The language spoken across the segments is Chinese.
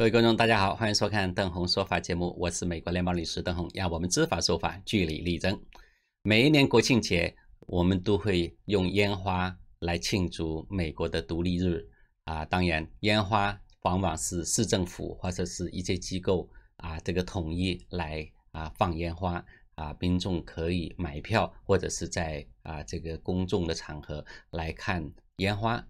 各位观众，大家好，欢迎收看邓红说法节目，我是美国联邦律师邓红，让我们知法守法，据理力争。每一年国庆节，我们都会用烟花来庆祝美国的独立日啊。当然，烟花往往是市政府或者是一些机构啊，这个统一来啊放烟花啊，民众可以买票或者是在啊这个公众的场合来看烟花。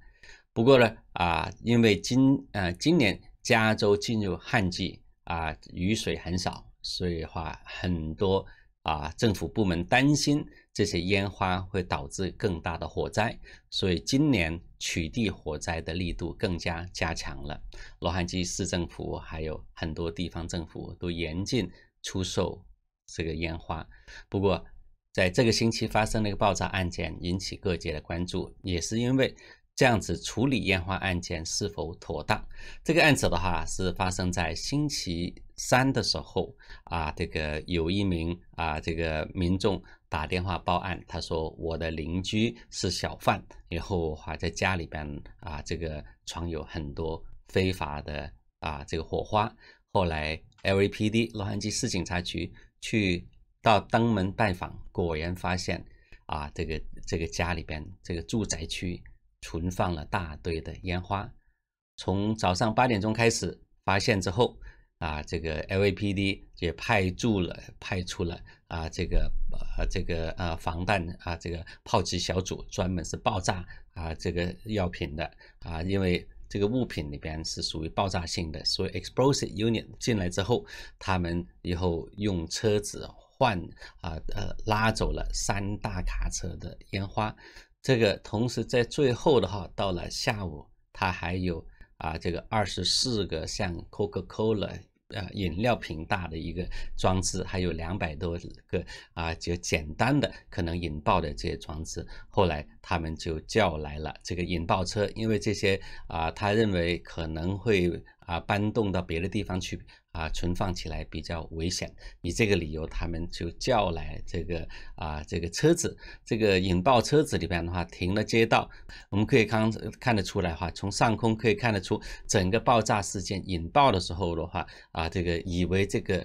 不过呢啊，因为今啊今年加州进入旱季啊，雨水很少，所以话很多啊，政府部门担心这些烟花会导致更大的火灾，所以今年取缔火灾的力度更加加强了。洛杉矶市政府还有很多地方政府都严禁出售这个烟花。不过，在这个星期发生那一个爆炸案件引起各界的关注，也是因为。这样子处理烟花案件是否妥当？这个案子的话是发生在星期三的时候啊，这个有一名啊这个民众打电话报案，他说我的邻居是小贩，然后还在家里边啊这个藏有很多非法的啊这个火花。后来 L A P D 洛杉矶市警察局去到登门拜访，果然发现啊这个这个家里边这个住宅区。存放了大堆的烟花，从早上八点钟开始发现之后，啊，这个 LAPD 也派驻了，派出了啊，这个呃，这个啊防弹啊，这个炮击小组，专门是爆炸啊，这个药品的啊，因为这个物品里边是属于爆炸性的，所以 Explosive Union 进来之后，他们以后用车子换啊，呃，拉走了三大卡车的烟花。这个同时在最后的话，到了下午，他还有啊这个二十四个像 Coca-Cola 啊饮料瓶大的一个装置，还有两百多个啊就简单的可能引爆的这些装置，后来他们就叫来了这个引爆车，因为这些啊他认为可能会。啊，搬动到别的地方去啊，存放起来比较危险。以这个理由，他们就叫来这个啊，这个车子，这个引爆车子里边的话，停了街道。我们可以看看得出来，哈，从上空可以看得出整个爆炸事件引爆的时候的话，啊，这个以为这个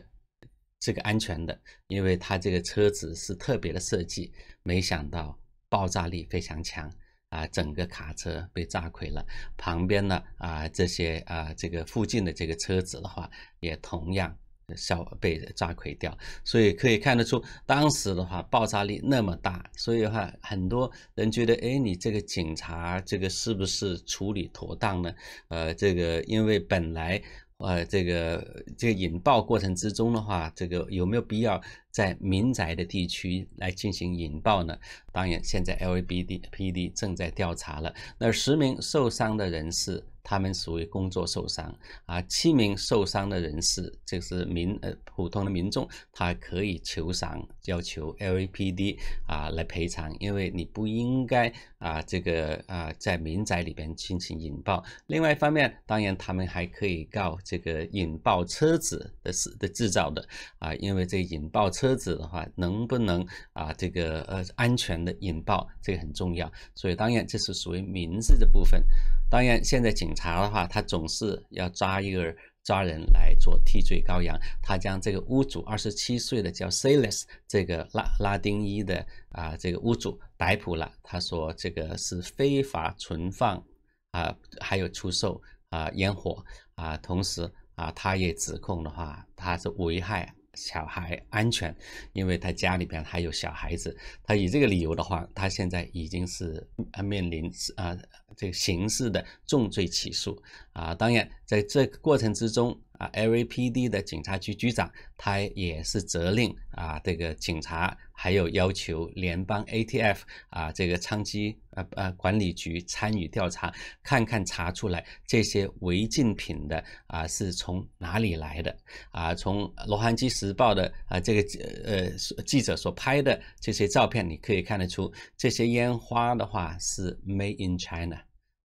这个安全的，因为他这个车子是特别的设计，没想到爆炸力非常强。啊，整个卡车被炸毁了，旁边呢啊，这些啊，这个附近的这个车子的话，也同样消被炸毁掉。所以可以看得出，当时的话爆炸力那么大，所以的话，很多人觉得，哎，你这个警察这个是不是处理妥当呢？呃，这个因为本来呃，这个这个引爆过程之中的话，这个有没有必要？在民宅的地区来进行引爆呢？当然，现在 L A B D P D 正在调查了。那十名受伤的人士，他们属于工作受伤啊。七名受伤的人士，这是民呃普通的民众，他可以求偿，要求 L A P D 啊来赔偿，因为你不应该啊这个啊在民宅里边进行引爆。另外一方面，当然他们还可以告这个引爆车子的是的制造的啊，因为这引爆车。车子的话能不能啊这个呃安全的引爆这个很重要，所以当然这是属于民事的部分。当然现在警察的话，他总是要抓一个抓人来做替罪羔羊。他将这个屋主二十七岁的叫 s e l a s 这个拉拉丁裔的啊这个屋主逮捕了。他说这个是非法存放啊还有出售啊烟火啊，同时啊他也指控的话他是危害。小孩安全，因为他家里边还有小孩子，他以这个理由的话，他现在已经是啊面临啊这个刑事的重罪起诉啊。当然，在这个过程之中。啊，LAPD 的警察局局长，他也是责令啊，这个警察还有要求联邦 ATF 啊，这个枪基啊啊管理局参与调查，看看查出来这些违禁品的啊是从哪里来的。啊，从《洛杉矶时报》的啊这个呃记者所拍的这些照片，你可以看得出，这些烟花的话是 Made in China。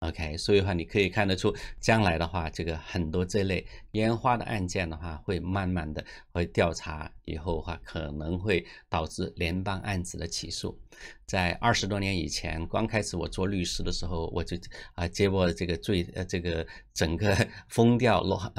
OK，所以的话，你可以看得出，将来的话，这个很多这类烟花的案件的话，会慢慢的会调查，以后的话可能会导致联邦案子的起诉。在二十多年以前，刚开始我做律师的时候，我就啊接过这个最呃这个整个 疯掉洛啊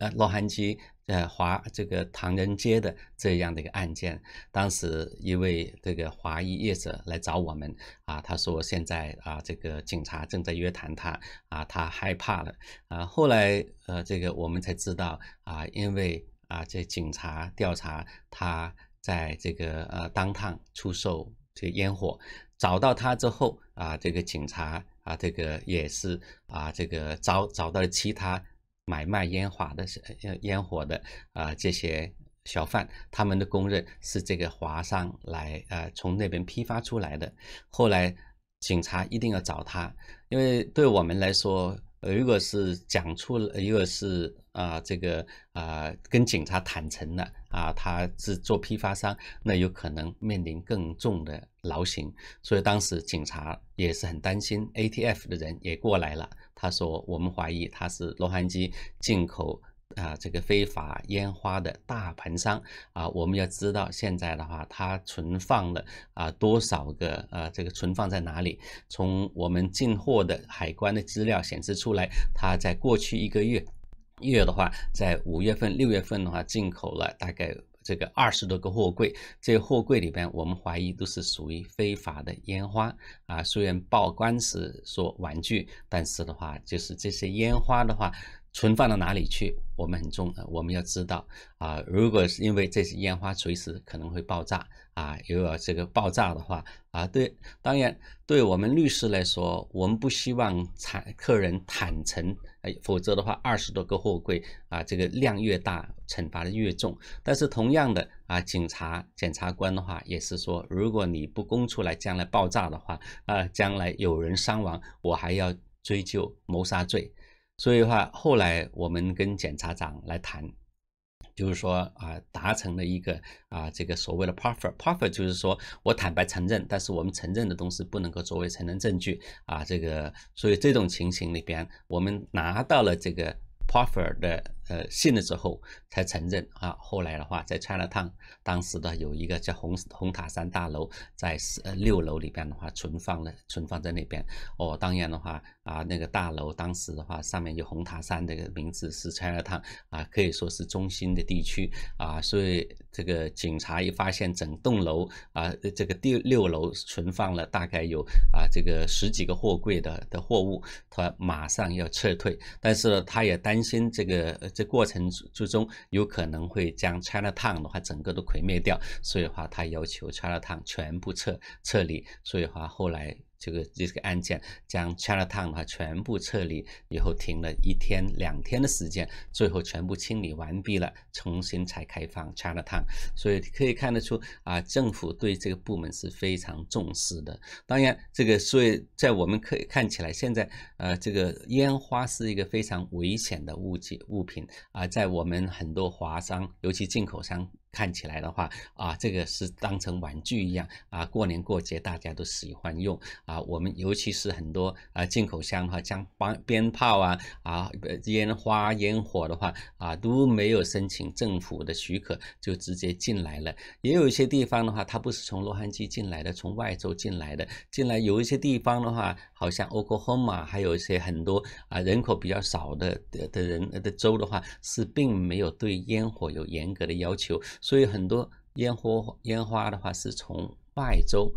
呃洛汉基。在华这个唐人街的这样的一个案件，当时一位这个华裔业者来找我们啊，他说现在啊这个警察正在约谈他啊，他害怕了啊。后来呃这个我们才知道啊，因为啊这警察调查他在这个呃当趟出售这个烟火，找到他之后啊，这个警察啊这个也是啊这个找找到了其他。买卖烟花的、烟烟火的啊，这些小贩，他们的公认是这个华商来啊，从那边批发出来的。后来警察一定要找他，因为对我们来说，如果是讲出了，如果是啊，这个啊，跟警察坦诚了啊，他是做批发商，那有可能面临更重的劳刑。所以当时警察也是很担心，ATF 的人也过来了。他说：“我们怀疑他是洛杉矶进口啊，这个非法烟花的大盘商啊。我们要知道现在的话，他存放了啊多少个啊？这个存放在哪里？从我们进货的海关的资料显示出来，他在过去一个月月的话，在五月份、六月份的话，进口了大概。”这个二十多个货柜，这货柜里边，我们怀疑都是属于非法的烟花啊。虽然报关时说玩具，但是的话，就是这些烟花的话。存放到哪里去？我们很重要，我们要知道啊。如果是因为这些烟花随时可能会爆炸啊，如果这个爆炸的话啊，对，当然对我们律师来说，我们不希望坦客人坦诚，哎，否则的话，二十多个货柜啊，这个量越大，惩罚的越重。但是同样的啊，警察检察官的话也是说，如果你不供出来，将来爆炸的话啊，将来有人伤亡，我还要追究谋杀罪。所以的话，后来我们跟检察长来谈，就是说啊，达成了一个啊，这个所谓的 proffer，proffer 就是说我坦白承认，但是我们承认的东西不能够作为承认证据啊，这个，所以这种情形里边，我们拿到了这个 proffer 的。呃，信了之后才承认啊。后来的话，t o 了 n 当时的有一个叫红红塔山大楼，在呃六楼里边的话存放了存放在那边哦。当然的话啊，那个大楼当时的话上面有红塔山这个名字，是 o 了 n 啊，可以说是中心的地区啊。所以这个警察一发现整栋楼啊，这个第六楼存放了大概有啊这个十几个货柜的的货物，他马上要撤退，但是他也担心这个。这过程之中有可能会将 China Town 的话整个都毁灭掉，所以的话他要求 China Town 全部撤撤离，所以的话后来。这个这个案件将 China Town 的话全部撤离以后，停了一天两天的时间，最后全部清理完毕了，重新才开放 China Town。所以可以看得出啊，政府对这个部门是非常重视的。当然，这个所以在我们可以看起来，现在呃，这个烟花是一个非常危险的物件物品啊，在我们很多华商，尤其进口商。看起来的话，啊，这个是当成玩具一样啊，过年过节大家都喜欢用啊。我们尤其是很多啊进口箱哈，像鞭鞭炮啊啊烟花烟火的话啊，都没有申请政府的许可就直接进来了。也有一些地方的话，它不是从洛杉矶进来的，从外州进来的。进来有一些地方的话，好像 Oklahoma 还有一些很多啊人口比较少的的的人的州的话，是并没有对烟火有严格的要求。所以很多烟火烟花的话，是从外周。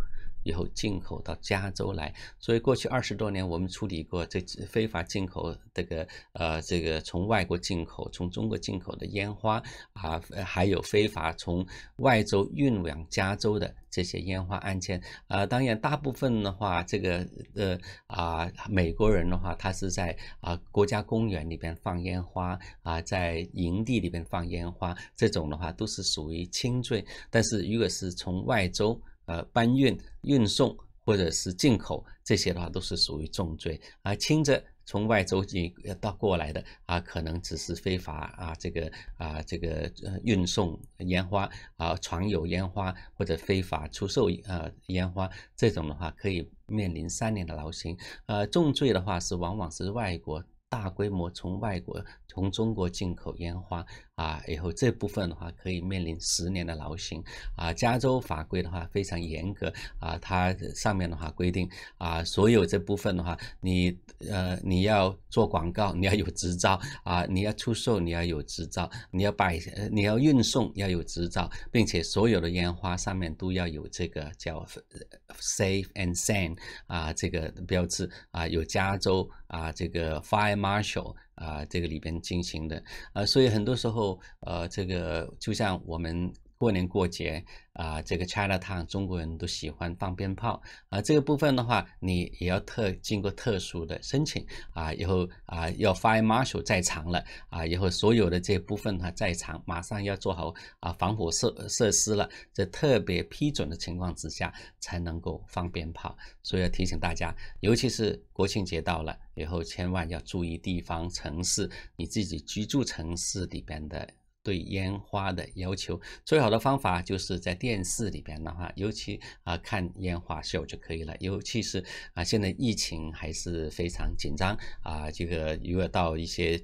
以后进口到加州来，所以过去二十多年，我们处理过这非法进口这个呃，这个从外国进口、从中国进口的烟花啊，还有非法从外州运往加州的这些烟花案件啊。当然，大部分的话，这个呃啊，美国人的话，他是在啊国家公园里边放烟花啊，在营地里边放烟花，这种的话都是属于轻罪。但是，如果是从外州，呃，搬运、运送或者是进口这些的话，都是属于重罪。而轻者从外洲进到过来的啊，可能只是非法啊，这个啊，这个呃，运送烟花啊，藏有烟花或者非法出售啊，烟花这种的话，可以面临三年的劳刑。呃，重罪的话是往往是外国大规模从外国。从中国进口烟花啊，以后这部分的话可以面临十年的劳刑啊！加州法规的话非常严格啊，它上面的话规定啊，所有这部分的话，你呃你要做广告，你要有执照啊，你要出售你要有执照，你要摆你要运送要有执照，并且所有的烟花上面都要有这个叫 “safe and sane” 啊这个标志啊，有加州啊这个 fire marshal。啊，这个里边进行的啊，所以很多时候，呃，这个就像我们。过年过节啊，这个 China Town，中国人都喜欢放鞭炮啊。这个部分的话，你也要特经过特殊的申请啊。以后啊，要 fire marshal 在场了啊。以后所有的这部分哈在场，马上要做好啊防火设设施了。在特别批准的情况之下，才能够放鞭炮。所以要提醒大家，尤其是国庆节到了以后，千万要注意地方城市，你自己居住城市里边的。对烟花的要求，最好的方法就是在电视里边的话，尤其啊看烟花秀就可以了。尤其是啊现在疫情还是非常紧张啊，这个如果到一些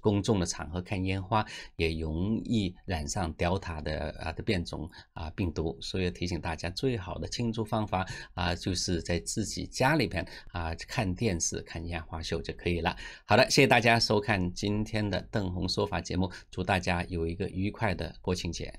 公众的场合看烟花，也容易染上吊塔的啊的变种啊病毒，所以提醒大家，最好的庆祝方法啊就是在自己家里边啊看电视看烟花秀就可以了。好的，谢谢大家收看今天的邓红说法节目，祝大家有。有一个愉快的国庆节。